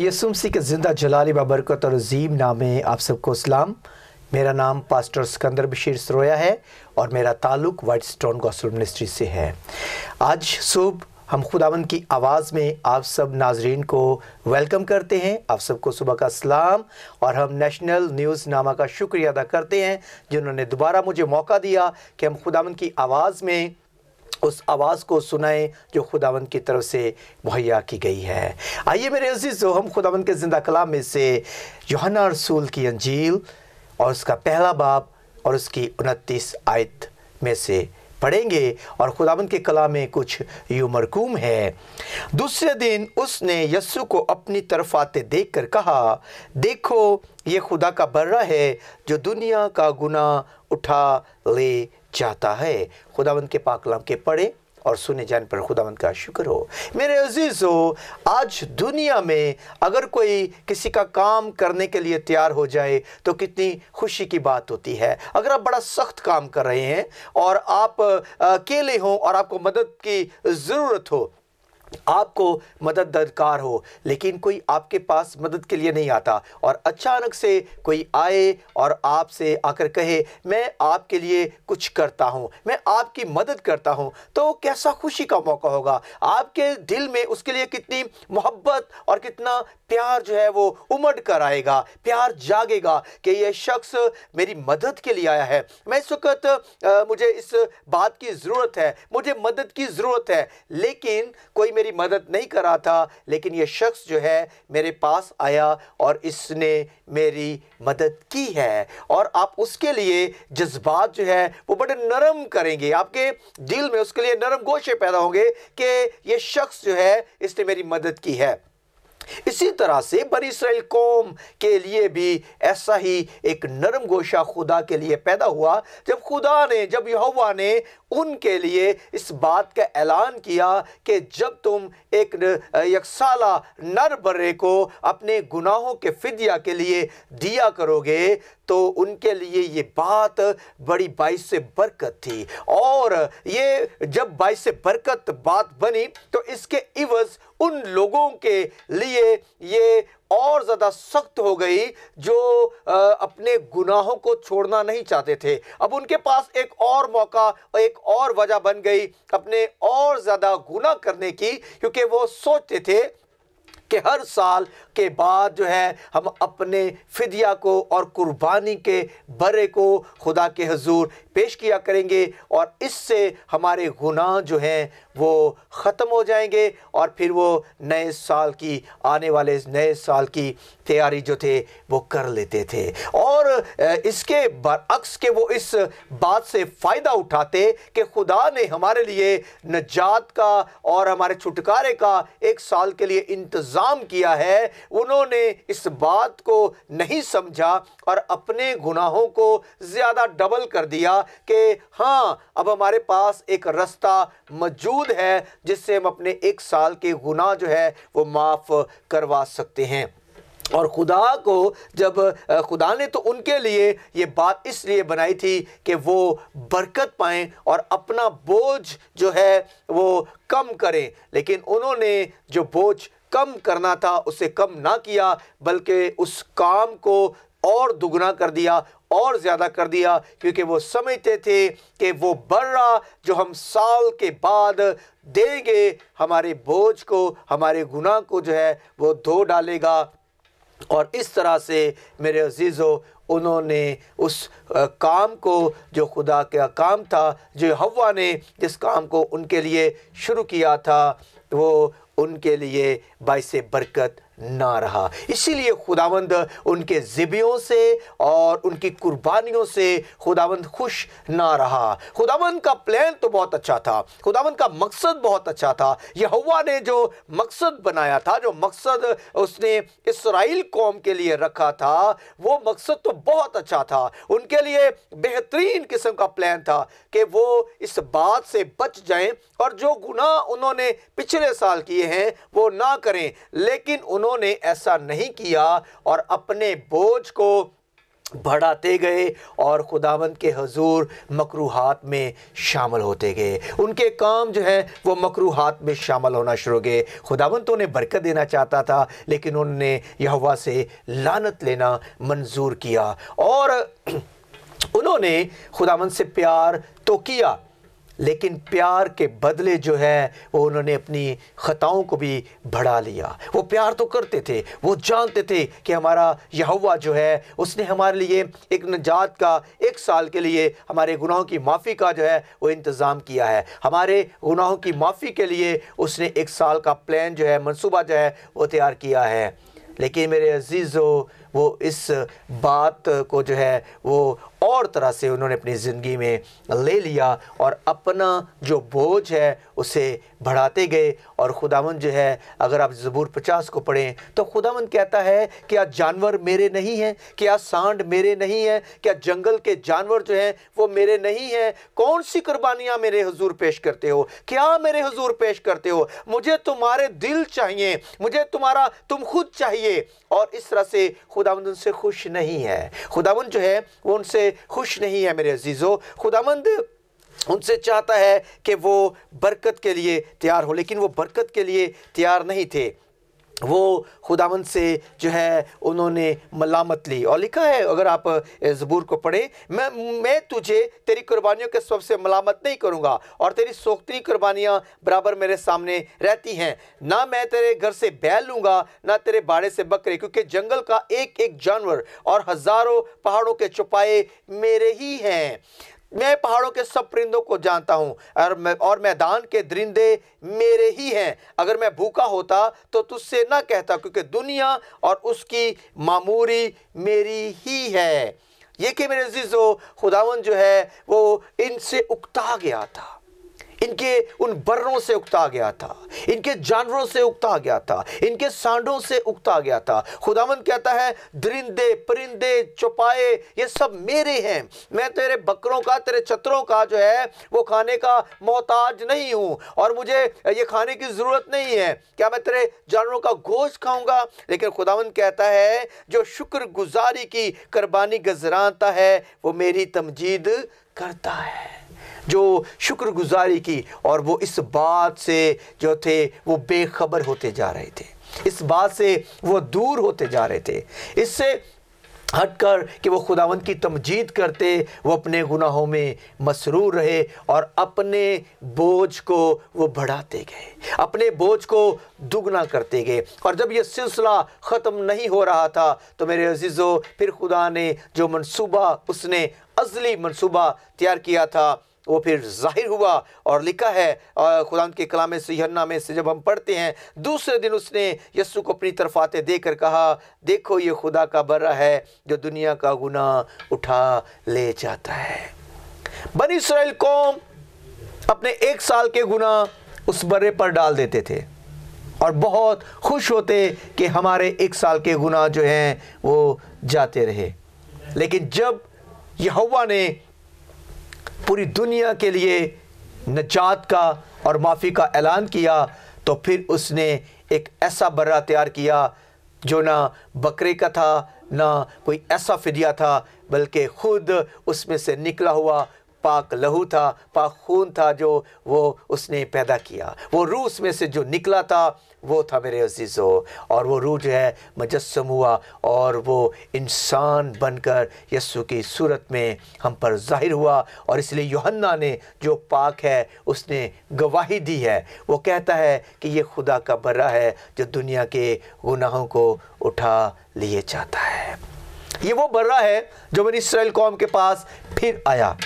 यसुमसी के ज़िंदा जलाली बबरकत और अजीम नामे आप सबको सलाम मेरा नाम पास्टर सिकंदर बशीर सरोया है और मेरा ताल्लुक वाइट स्टोन गौसल मिनिस्ट्री से है आज सुबह हम खुदावंद की आवाज़ में आप सब नाजरीन को वेलकम करते हैं आप सबको सुबह का सलाम और हम नेशनल न्यूज़ नामा का शुक्रिया अदा करते हैं जिन्होंने दोबारा मुझे मौका दिया कि हम खुदावंद की आवाज़ में उस आवाज़ को सुनाएं जो खुदावंद की तरफ से मुहैया की गई है आइए मेरे अजीज़ हम खुदावंद के ज़िंदा कलाम में से योहना रसूल की अंजील और उसका पहला बाप और उसकी उनतीस आयत में से पढ़ेंगे और खुदावन के कला में कुछ यू मरकूम है दूसरे दिन उसने यस्सु को अपनी तरफ आते देख कर कहा देखो ये खुदा का बर्रा है जो दुनिया का गुना उठा ले जाता है खुदावंद के पाकलाम के पढ़े और सुने जाने पर खुदावंद का शुक्र हो मेरे अजीज़ हो आज दुनिया में अगर कोई किसी का काम करने के लिए तैयार हो जाए तो कितनी खुशी की बात होती है अगर आप बड़ा सख्त काम कर रहे हैं और आप अकेले हों और आपको मदद की ज़रूरत हो आपको मदद दरकार हो लेकिन कोई आपके पास मदद के लिए नहीं आता और अचानक से कोई आए और आपसे आकर कहे मैं आपके लिए कुछ करता हूँ मैं आपकी मदद करता हूँ तो कैसा खुशी का मौका होगा आपके दिल में उसके लिए कितनी मोहब्बत और कितना प्यार जो है वो उमड़ कर आएगा प्यार जागेगा कि यह शख्स मेरी मदद के लिए आया है मैं इस वक्त मुझे इस बात की ज़रूरत है मुझे मदद की ज़रूरत है लेकिन कोई मेरी मदद नहीं करा था लेकिन ये शख्स जो है मेरे पास आया और इसने मेरी मदद की है और आप उसके लिए जज्बात जो है वो बड़े नरम करेंगे आपके दिल में उसके लिए नरम गोशे पैदा होंगे कि ये शख्स जो है इसने मेरी मदद की है इसी तरह से बर इसराइल कौम के लिए भी ऐसा ही एक नरम गोशा खुदा के लिए पैदा हुआ जब खुदा ने जब यहोवा ने उनके लिए इस बात का ऐलान किया कि जब तुम एक यकसाला नर बर्रे को अपने गुनाहों के फिदिया के लिए दिया करोगे तो उनके लिए ये बात बड़ी बाईस से बरकत थी और ये जब बाईस से बरकत बात बनी तो इसके इवज़ उन लोगों के लिए ये और ज़्यादा सख्त हो गई जो आ, अपने गुनाहों को छोड़ना नहीं चाहते थे अब उनके पास एक और मौका और एक और वजह बन गई अपने और ज़्यादा गुनाह करने की क्योंकि वो सोचते थे कि हर साल के बाद जो है हम अपने फिदिया को और कुर्बानी के बरे को खुदा के हजूर पेश किया करेंगे और इससे हमारे गुनाह जो हैं वो ख़त्म हो जाएंगे और फिर वो नए साल की आने वाले नए साल की तैयारी जो थे वो कर लेते थे और इसके बरक्स के वो इस बात से फ़ायदा उठाते कि खुदा ने हमारे लिए नजात का और हमारे छुटकारे का एक साल के लिए इंतज़ाम इल्ज़ाम किया है उन्होंने इस बात को नहीं समझा और अपने गुनाहों को ज़्यादा डबल कर दिया कि हाँ अब हमारे पास एक रास्ता मौजूद है जिससे हम अपने एक साल के गुनाह जो है वो माफ़ करवा सकते हैं और खुदा को जब खुदा ने तो उनके लिए ये बात इसलिए बनाई थी कि वो बरकत पाएँ और अपना बोझ जो है वो कम करें लेकिन उन्होंने जो बोझ कम करना था उसे कम ना किया बल्कि उस काम को और दुगना कर दिया और ज़्यादा कर दिया क्योंकि वो समझते थे कि वो बर्रा जो हम साल के बाद देंगे हमारे बोझ को हमारे गुनाह को जो है वो धो डालेगा और इस तरह से मेरे अजीज़ों उन्होंने उस काम को जो खुदा का काम था जो हवा ने जिस काम को उनके लिए शुरू किया था वो उनके लिए बायस बरकत ना रहा इसीलिए खुदावंद उनके ज़िबियों से और उनकी कुर्बानियों से खुदावंद खुश ना रहा खुदावंद का प्लान तो बहुत अच्छा था खुदावंद का मकसद बहुत अच्छा था यहुआ ने जो मकसद बनाया था जो मकसद उसने इसराइल कौम के लिए रखा था वो मकसद तो बहुत अच्छा था उनके लिए बेहतरीन किस्म का प्लान था कि वो इस बात से बच जाएं और जो गुनाह उन्होंने पिछले साल किए हैं वो ना करें लेकिन उन्होंने उन्होंने ऐसा नहीं किया और अपने बोझ को बढ़ाते गए और खुदावंद के हजूर मकरूहत में शामिल होते गए उनके काम जो है वो मकरूहत में शामिल होना शुरू हो गए खुदावंद तो उन्हें बरकत देना चाहता था लेकिन उन्होंने यहवा से लानत लेना मंजूर किया और उन्होंने खुदावंद से प्यार तो किया लेकिन प्यार के बदले जो है वो उन्होंने अपनी ख़ताओं को भी बढ़ा लिया वो प्यार तो करते थे वो जानते थे कि हमारा यहवा जो है उसने हमारे लिए एक नजात का एक साल के लिए हमारे गुनाहों की माफ़ी का जो है वो इंतज़ाम किया है हमारे गुनाहों की माफ़ी के लिए उसने एक साल का प्लान जो है मनसूबा जो है वो तैयार किया है लेकिन मेरे अजीज़ों वो इस बात को जो है वो और तरह से उन्होंने अपनी ज़िंदगी में ले लिया और अपना जो बोझ है उसे बढ़ाते गए और खुदावन जो है अगर आप ज़बूर पचास को पढ़ें तो खुदावन कहता है क्या जानवर मेरे नहीं हैं क्या सांड मेरे नहीं हैं क्या जंगल के जानवर जो हैं वो मेरे नहीं हैं कौन सी कुर्बानियाँ मेरे हजूर पेश करते हो क्या मेरे हजूर पेश करते हो मुझे तुम्हारे दिल चाहिए मुझे तुम्हारा तुम खुद चाहिए और इस तरह से खुदावंद उनसे खुश नहीं है खुदावंद जो है वो उनसे खुश नहीं है मेरे अजीज़ों खुदावंद उनसे चाहता है कि वो बरकत के लिए तैयार हो लेकिन वो बरकत के लिए तैयार नहीं थे वो खुदावंत से जो है उन्होंने मलामत ली और लिखा है अगर आप ज़बूर को पढ़ें मैं मैं तुझे तेरी कुर्बानियों के सब से मलामत नहीं करूँगा और तेरी सोखती कुर्बानियाँ बराबर मेरे सामने रहती हैं ना मैं तेरे घर से बैल लूँगा ना तेरे बाड़े से बकरे क्योंकि जंगल का एक एक जानवर और हज़ारों पहाड़ों के चुपाए मेरे ही हैं मैं पहाड़ों के सब परिंदों को जानता हूँ और मैं और मैदान के दरिंदे मेरे ही हैं अगर मैं भूखा होता तो तुझसे ना कहता क्योंकि दुनिया और उसकी मामूरी मेरी ही है ये कि मेरे जिजो खुदावन जो है वो इनसे उकता गया था इनके उन बर्रों से उगता गया था इनके जानवरों से उगता गया था इनके सांडों से उगता गया था खुदावन कहता है दरिंदे परिंदे चौपाए ये सब मेरे हैं मैं तेरे बकरों का तेरे छतरों का जो है वो खाने का मोहताज नहीं हूँ और मुझे ये खाने की ज़रूरत नहीं है क्या मैं तेरे जानवरों का गोश्त खाऊंगा लेकिन खुदावन कहता है जो शुक्रगुजारी की कुर्बानी गजराता है वो मेरी तमजीद करता है जो शुक्रगुजारी की और वो इस बात से जो थे वो बेखबर होते जा रहे थे इस बात से वो दूर होते जा रहे थे इससे हट कर कि वो खुदावंत की तमजीद करते वो अपने गुनाहों में मसरूर रहे और अपने बोझ को वो बढ़ाते गए अपने बोझ को दुगना करते गए और जब ये सिलसिला ख़त्म नहीं हो रहा था तो मेरे अजीज़ों फिर खुदा ने जो मनसूबा उसने अजली मनसूबा तैयार किया था वो फिर जाहिर हुआ और लिखा है खुदा के कलाम सुहन्ना में से जब हम पढ़ते हैं दूसरे दिन उसने यस्सु को अपनी तरफ आते देकर कहा देखो ये खुदा का बर्रा है जो दुनिया का गुना उठा ले जाता है बन इसराइल कौम अपने एक साल के गुना उस बर्रे पर डाल देते थे और बहुत खुश होते कि हमारे एक साल के गुनाह जो हैं वो जाते रहे लेकिन जब यहुआ ने पूरी दुनिया के लिए नजात का और माफ़ी का ऐलान किया तो फिर उसने एक ऐसा बर्रा तैयार किया जो ना बकरे का था ना कोई ऐसा फिदिया था बल्कि खुद उसमें से निकला हुआ पाक लहू था पाक खून था जो वो उसने पैदा किया वो रूस में से जो निकला था वो था मेरे अजीज़ो और वो रूह जो है मजस्म हुआ और वो इंसान बनकर यस्सु की सूरत में हम पर ज़ाहिर हुआ और इसलिए योहन्ना ने जो पाक है उसने गवाही दी है वो कहता है कि ये खुदा का बर्रा है जो दुनिया के गुनाहों को उठा लिए जाता है ये वो बर्रा है जो मेरी इसराइल कौम के पास फिर आया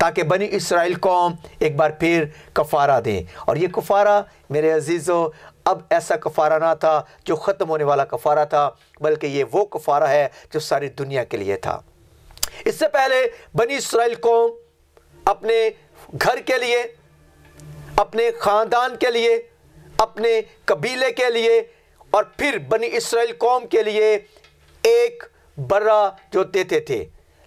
ताकि बनी इसराइल कौम एक बार फिर कफ़ारा दें और ये कफ़ारा मेरे अजीज़ों अब ऐसा कफ़ारा ना था जो ख़त्म होने वाला कफ़ारा था बल्कि ये वो कफ़ारा है जो सारी दुनिया के लिए था इससे पहले बनी इसराइल कौम अपने घर के लिए अपने ख़ानदान के लिए अपने कबीले के लिए और फिर बनी इसराइल कौम के लिए एक बर्रा जो देते थे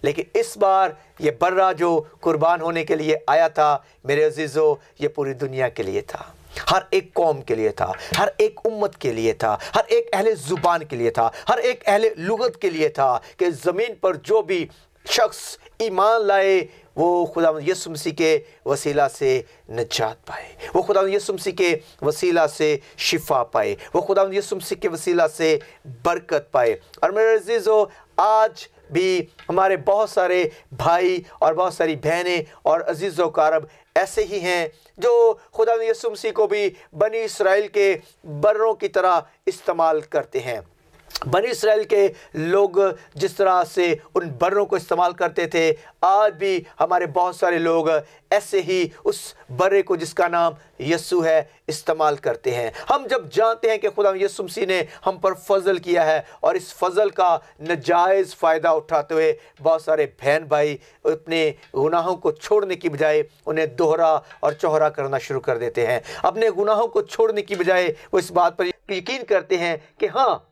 लेकिन इस बार ये बर्रा जो कुर्बान होने के लिए आया था मेरे अजीज़ों ये पूरी दुनिया के लिए था हर एक कौम के लिए था हर एक उम्मत के लिए था हर एक अहले ज़ुबान के लिए था हर एक अहले लुगत के लिए था कि ज़मीन पर जो भी शख्स ईमान लाए वो खुदा यसुमसी के वसीला से नजात पाए वो खुदा यसुमसी के वसीला से शिफा पाए वो खुदा यसुमसी के वसीला से बरकत पाए और मेरे अजीज़ हो आज भी हमारे बहुत सारे भाई और बहुत सारी बहनें और अजीज़ वारब ऐसे ही हैं जो खुदा यसुमसी को भी बनी इसराइल के बर्रों की तरह इस्तेमाल करते हैं बन इसराइल के लोग जिस तरह से उन बर्रों को इस्तेमाल करते थे आज भी हमारे बहुत सारे लोग ऐसे ही उस बर्रे को जिसका नाम यस्सु है इस्तेमाल करते हैं हम जब जानते हैं कि खुदा यसु मसीह ने हम पर फजल किया है और इस फजल का नजायज़ फ़ायदा उठाते हुए बहुत सारे बहन भाई अपने गुनाहों को छोड़ने की बजाय उन्हें दोहरा और चौहरा करना शुरू कर देते हैं अपने गुनाहों को छोड़ने की बजाय वो इस बात पर यकीन करते हैं कि हाँ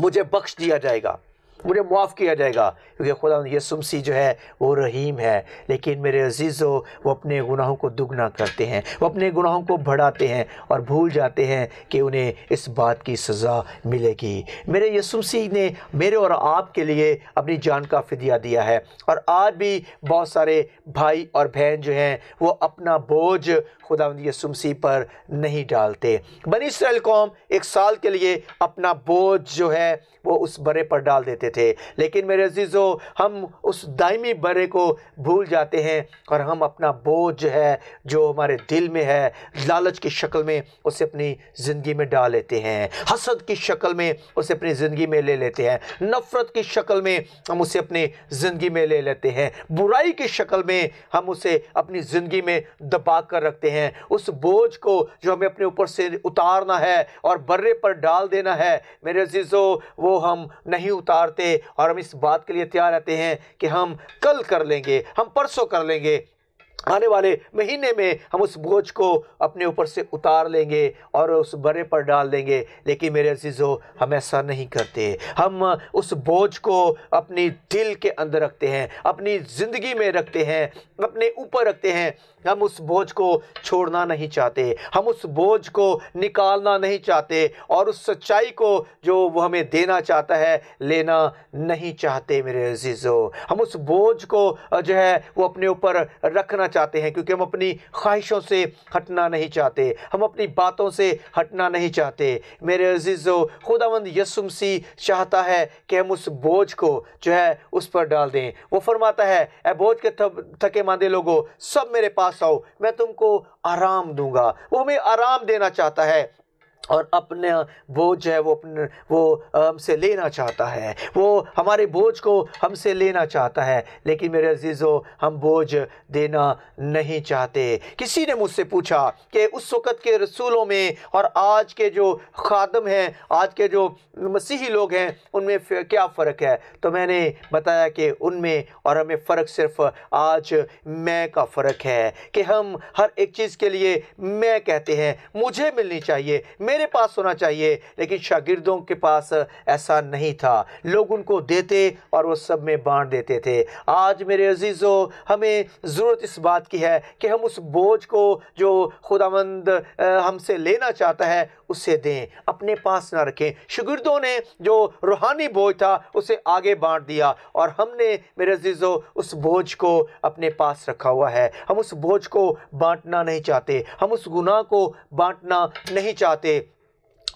मुझे बख्श दिया जाएगा मुझे माफ़ किया जाएगा क्योंकि खुदा यसुमसी जो है वो रहीम है लेकिन मेरे अजीज़ों वो अपने गुनाहों को दुगना करते हैं वो अपने गुनाहों को बढ़ाते हैं और भूल जाते हैं कि उन्हें इस बात की सज़ा मिलेगी मेरे यसुमसी ने मेरे और आपके लिए अपनी जान का फिदिया दिया है और आज भी बहुत सारे भाई और बहन जो हैं वो अपना बोझ खुदा यसुमसी पर नहीं डालते बनी इसराइल कौम एक साल के लिए अपना बोझ जो है वो उस बरे पर डाल देते करते थे लेकिन मेरे अजीज़ो हम उस दायमी बरे को भूल जाते हैं और हम अपना बोझ जो है जो हमारे दिल में है लालच की शक्ल में उसे अपनी ज़िंदगी में डाल लेते हैं हसद की शक्ल में उसे अपनी ज़िंदगी में ले लेते हैं नफ़रत की शक्ल में हम उसे अपनी ज़िंदगी में ले लेते हैं बुराई की शक्ल में हम उसे अपनी ज़िंदगी में दबा कर रखते हैं उस बोझ को जो हमें अपने ऊपर से उतारना है और बर्रे पर डाल देना है मेरे अजीज़ो वो हम नहीं उतारते करते और हम इस बात के लिए तैयार रहते हैं कि हम कल कर लेंगे हम परसों कर लेंगे आने वाले महीने में हम उस बोझ को अपने ऊपर से उतार लेंगे और उस बड़े पर डाल देंगे लेकिन मेरे अजीज़ो हम ऐसा नहीं करते हम उस बोझ को अपनी दिल के अंदर रखते हैं अपनी ज़िंदगी में रखते हैं अपने ऊपर रखते हैं हम उस बोझ को छोड़ना नहीं चाहते हम उस बोझ को निकालना नहीं चाहते और उस सच्चाई को जो वो हमें देना चाहता है लेना नहीं चाहते मेरे अजीज़ो हम उस बोझ को जो है वो अपने ऊपर रखना चाहते हैं क्योंकि हम अपनी ख्वाहिशों से हटना नहीं चाहते हम अपनी बातों से हटना नहीं चाहते मेरे अजीज़ो खुदावंद यसुमसी चाहता है कि हम उस बोझ को जो है उस पर डाल दें वो फरमाता है ए बोझ के थके मांदे लोगों सब मेरे पास आओ मैं तुमको आराम दूंगा वो हमें आराम देना चाहता है और अपने बोझ है वो अपने वो हमसे लेना चाहता है वो हमारे बोझ को हमसे लेना चाहता है लेकिन मेरे अजीज़ों हम बोझ देना नहीं चाहते किसी ने मुझसे पूछा कि उस वक़्त के रसूलों में और आज के जो खादम हैं आज के जो मसीही लोग हैं उनमें क्या फ़र्क है तो मैंने बताया कि उनमें और हमें फ़र्क सिर्फ आज मैं का फ़र्क है कि हम हर एक चीज़ के लिए मैं कहते हैं मुझे मिलनी चाहिए मेरे मेरे पास होना चाहिए लेकिन शागिर्दों के पास ऐसा नहीं था लोग उनको देते और वो सब में बांट देते थे आज मेरे अजीज़ों हमें ज़रूरत इस बात की है कि हम उस बोझ को जो खुदामंद हमसे लेना चाहता है उसे दें अपने पास ना रखें शगिर्दों ने जो रूहानी बोझ था उसे आगे बांट दिया और हमने मेरे अजीज़ों उस बोझ को अपने पास रखा हुआ है हम उस बोझ को बांटना नहीं चाहते हम उस गुनाह को बांटना नहीं चाहते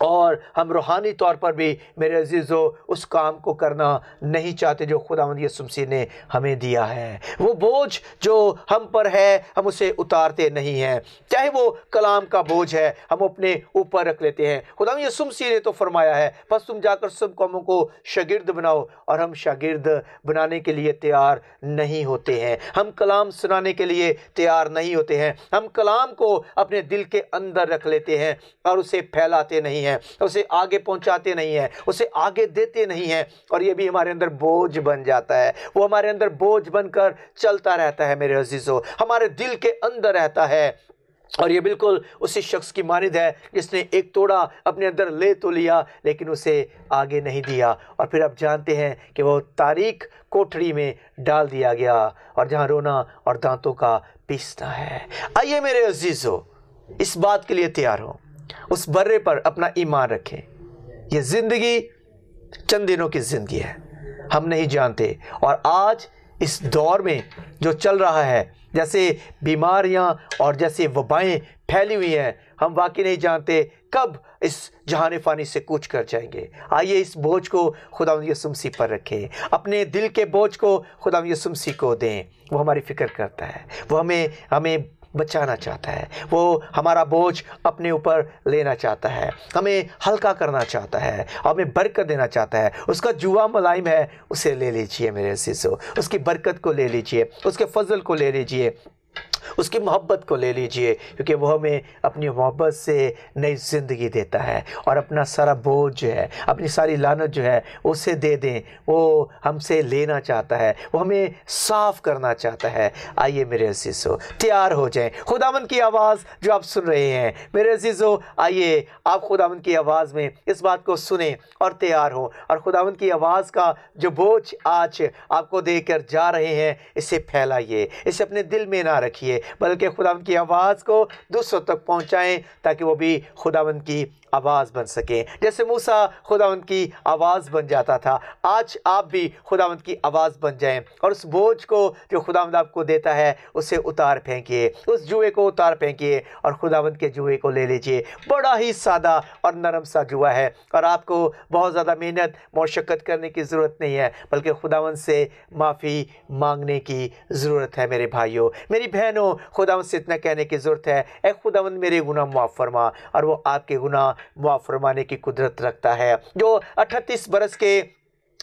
और हम रूहानी तौर पर भी मेरे अजीज़ो उस काम को करना नहीं चाहते जो खुदा यसुमसी ने हमें दिया है वो बोझ जो हम पर है हम उसे उतारते नहीं हैं चाहे वो कलाम का बोझ है हम अपने ऊपर रख लेते हैं खुदा यसुमसी ने तो फरमाया है बस तुम जाकर सब कौमों को शागिर्द बनाओ और हम शागिर्द बनाने के लिए तैयार नहीं होते हैं हम कलाम सुनाने के लिए तैयार नहीं होते हैं हम कलाम को अपने दिल के अंदर रख लेते हैं और उसे फैलाते नहीं हैं है उसे आगे पहुंचाते नहीं है उसे आगे देते नहीं है और ये भी हमारे अंदर बोझ बन जाता है वो हमारे अंदर बोझ बनकर चलता रहता है मेरे अजीज़ों हमारे दिल के अंदर रहता है और ये बिल्कुल उसी शख्स की मानद है जिसने एक तोड़ा अपने अंदर ले तो लिया लेकिन उसे आगे नहीं दिया और फिर आप जानते हैं कि वो तारीख कोठरी में डाल दिया गया और जहाँ रोना और दांतों का पीसना है आइए मेरे अजीज़ों इस बात के लिए तैयार हों उस बर्रे पर अपना ईमान रखें यह ज़िंदगी चंद दिनों की ज़िंदगी है हम नहीं जानते और आज इस दौर में जो चल रहा है जैसे बीमारियां और जैसे वबाएं फैली हुई हैं हम वाकई नहीं जानते कब इस जहान फ़ानी से कूच कर जाएंगे आइए इस बोझ को खुदा यसुमसी पर रखें अपने दिल के बोझ को खुदा यसुमसी को दें वो हमारी फ़िक्र करता है वो हमें हमें बचाना चाहता है वो हमारा बोझ अपने ऊपर लेना चाहता है हमें हल्का करना चाहता है हमें बरकत देना चाहता है उसका जुआ मलाइम है उसे ले लीजिए मेरे सिसो उसकी बरकत को ले लीजिए उसके फजल को ले लीजिए उसकी मोहब्बत को ले लीजिए क्योंकि वह हमें अपनी मोहब्बत से नई ज़िंदगी देता है और अपना सारा बोझ जो है अपनी सारी लानत जो है उसे दे दें वो हमसे लेना चाहता है वो हमें साफ़ करना चाहता है आइए मेरे अजीज़ो तैयार हो जाएं खुदावन की आवाज़ जो आप सुन रहे हैं मेरे अजीज़ो आइए आप खुदावन की आवाज़ में इस बात को सुने और तैयार हों और खुदावन की आवाज़ का जो बोझ आज आपको देकर जा रहे हैं इसे फैलाइए इसे अपने दिल में ना रखिए बल्कि खुदावंद की आवाज़ को दूसरों तक पहुँचाएँ ताकि वो भी खुदावंद की आवाज़ बन सकें जैसे मूसा खुदा की आवाज़ बन जाता था आज आप भी खुदा की आवाज़ बन जाएं और उस बोझ को जो खुदा आपको देता है उसे उतार फेंकिए उस जुए को उतार फेंकिए और खुदावंद के जुए को ले लीजिए बड़ा ही सादा और नरम सा जुआ है और आपको बहुत ज़्यादा मेहनत मशक्क़त करने की ज़रूरत नहीं है बल्कि खुदावंत से माफ़ी मांगने की ज़रूरत है मेरे भाइयों मेरी बहनों खुदावंत से इतना कहने की ज़रूरत है ए खुदावंत मेरे गुना मुआफ़ फरमा और वो आपके गुना मुआफ़ फरमाने की कुदरत रखता है जो अठतीस बरस के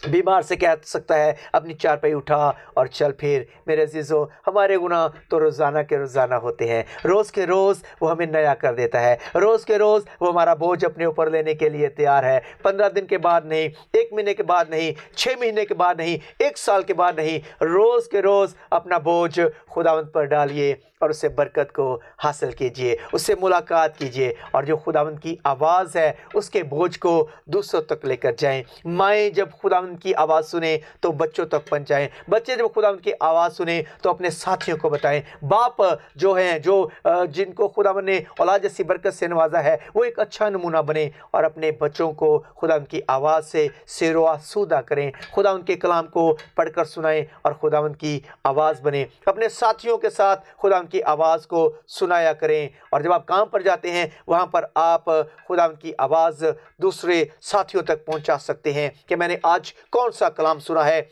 बीमार से कह सकता है अपनी चारपाई उठा और चल फिर मेरे अजीज़ो हमारे गुनाह तो रोज़ाना के रोज़ाना होते हैं रोज़ के रोज़ वो हमें नया कर देता है रोज़ के रोज़ वो हमारा बोझ अपने ऊपर लेने के लिए तैयार है पंद्रह दिन के बाद नहीं एक महीने के बाद नहीं छः महीने के बाद नहीं एक साल के बाद नहीं रोज़ के रोज़ अपना बोझ खुदावंत पर डालिए और उससे बरकत को हासिल कीजिए उससे मुलाकात कीजिए और जो खुदावंत की आवाज़ है उसके बोझ को दूसरों तक लेकर जाएँ माएँ जब खुदावंत उनकी आवाज़ सुने तो बच्चों तक पहुँचाएँ बच्चे जब खुदा उनकी आवाज़ सुने तो अपने साथियों को बताएं बाप जो हैं जो जिनको खुदा ने औलाद जैसी बरकत से नवाजा है वो एक अच्छा नमूना बने और अपने बच्चों को खुदा उनकी आवाज़ से सिरो आसूदा करें खुदा उनके कलाम को पढ़कर सुनाएं और खुदा उनकी आवाज़ बने अपने साथियों के साथ खुदा उनकी आवाज़ को सुनाया करें और जब आप काम पर जाते हैं वहाँ पर आप खुदा उनकी आवाज़ दूसरे साथियों तक पहुँचा सकते हैं कि मैंने आज कौन सा कलाम सुना है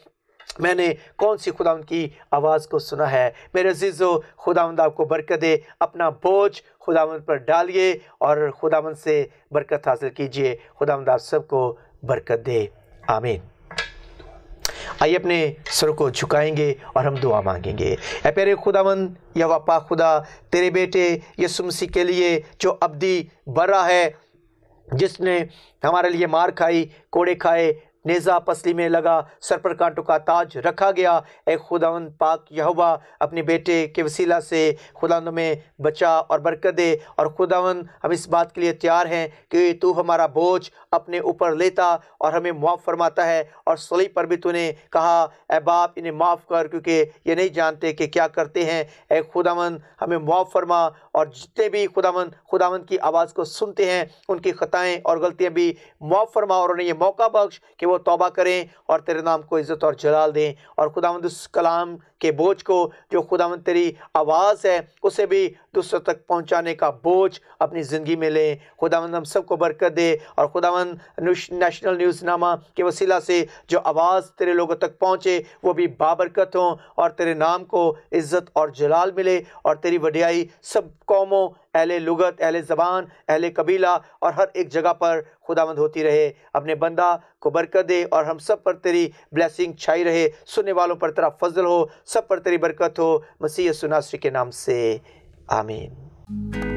मैंने कौन सी खुदा की आवाज़ को सुना है मेरे खुदा खुदावंद आपको बरकत दे अपना बोझ खुदावंद पर डालिए और मंद से बरकत हासिल कीजिए खुदावंद आप सबको बरकत दे आमीन आइए अपने सर को झुकाएंगे और हम दुआ मांगेंगे ए प्यारे मंद या वापा खुदा तेरे बेटे ये सुमसी के लिए जो अबदी बरा है जिसने हमारे लिए मार खाई कोड़े खाए नेज़ा पसली में लगा सर पर कांटों का ताज रखा गया ए खुदावन पाक यहवा अपने बेटे के वसीला से खुदा में बचा और बरकत दे और खुदावन हम इस बात के लिए तैयार हैं कि तू हमारा बोझ अपने ऊपर लेता और हमें मुआफ़ फरमाता है और सली पर भी तूने कहा ए बाप इन्हें माफ़ कर क्योंकि ये नहीं जानते कि क्या करते हैं ए खुदावन हमें मुआफ़ फरमा और जितने भी खुदावन खुदावन की आवाज़ को सुनते हैं उनकी खतएँ और गलतियाँ भी मुआफ़ फरमा और उन्हें ये मौका बख्श कि वो तोबा करें और तेरे नाम को इज़्ज़त और जलाल दें और खुदावंद उस कलाम के बोझ को जो खुदावंद तेरी आवाज़ है उसे भी दूसरों तक पहुँचाने का बोझ अपनी ज़िंदगी में लें खुदावंद हम सबको बरकत दे और खुदावंद नेशनल न्यूज नामा के वसीला से जो आवाज़ तेरे लोगों तक पहुँचे वो भी बाबरकत हों और तेरे नाम को इज़्ज़त और जलाल मिले और तेरी वडियाई सब कौमों अहल लगत अहल ज़बान अहल कबीला और हर एक जगह पर खुदावंद होती रहे अपने बंदा को बरकत दे और हम सब पर तेरी ब्लैसिंग छाई रहे सुनने वालों पर तेरा फजल हो सब पर तेरी बरकत हो मसीह सुनासरी के नाम से Amin.